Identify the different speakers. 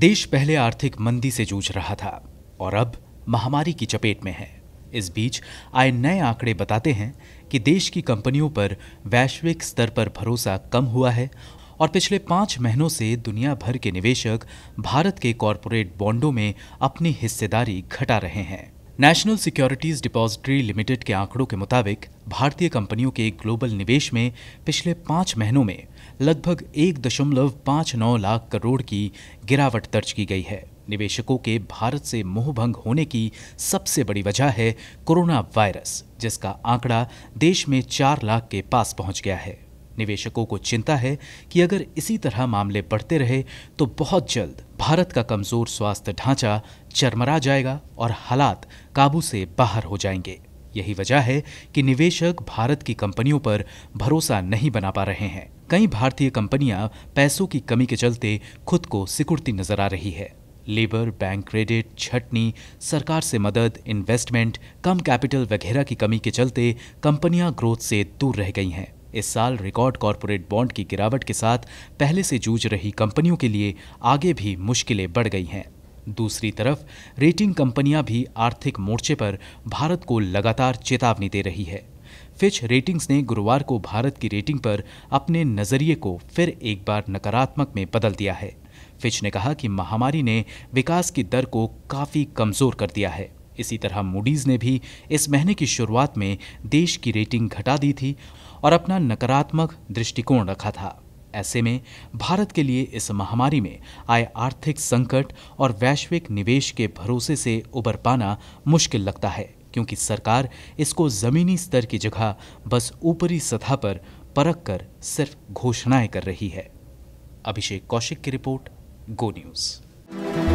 Speaker 1: देश पहले आर्थिक मंदी से जूझ रहा था और अब महामारी की चपेट में है इस बीच आए नए आंकड़े बताते हैं कि देश की कंपनियों पर वैश्विक स्तर पर भरोसा कम हुआ है और पिछले पांच महीनों से दुनिया भर के निवेशक भारत के कॉरपोरेट बॉन्डों में अपनी हिस्सेदारी घटा रहे हैं नेशनल सिक्योरिटीज डिपॉजिटरी लिमिटेड के आंकड़ों के मुताबिक भारतीय कंपनियों के ग्लोबल निवेश में पिछले पाँच महीनों में लगभग एक दशमलव पाँच नौ लाख करोड़ की गिरावट दर्ज की गई है निवेशकों के भारत से मोहभंग होने की सबसे बड़ी वजह है कोरोना वायरस जिसका आंकड़ा देश में चार लाख के पास पहुंच गया है निवेशकों को चिंता है कि अगर इसी तरह मामले बढ़ते रहे तो बहुत जल्द भारत का कमजोर स्वास्थ्य ढांचा चरमरा जाएगा और हालात काबू से बाहर हो जाएंगे यही वजह है कि निवेशक भारत की कंपनियों पर भरोसा नहीं बना पा रहे हैं कई भारतीय कंपनियां पैसों की कमी के चलते खुद को सिकुड़ती नजर आ रही है लेबर बैंक क्रेडिट छटनी सरकार से मदद इन्वेस्टमेंट कम कैपिटल वगैरह की कमी के चलते कंपनियां ग्रोथ से दूर रह गई हैं इस साल रिकॉर्ड कॉरपोरेट बॉन्ड की गिरावट के साथ पहले से जूझ रही कंपनियों के लिए आगे भी मुश्किलें बढ़ गई हैं दूसरी तरफ रेटिंग कंपनियां भी आर्थिक मोर्चे पर भारत को लगातार चेतावनी दे रही है फिच रेटिंग्स ने गुरुवार को भारत की रेटिंग पर अपने नजरिए को फिर एक बार नकारात्मक में बदल दिया है फिच ने कहा कि महामारी ने विकास की दर को काफी कमजोर कर दिया है इसी तरह मूडीज ने भी इस महीने की शुरुआत में देश की रेटिंग घटा दी थी और अपना नकारात्मक दृष्टिकोण रखा था ऐसे में भारत के लिए इस महामारी में आए आर्थिक संकट और वैश्विक निवेश के भरोसे से उबर पाना मुश्किल लगता है क्योंकि सरकार इसको जमीनी स्तर की जगह बस ऊपरी सतह पर परख कर सिर्फ घोषणाएं कर रही है अभिषेक कौशिक की रिपोर्ट गो न्यूज़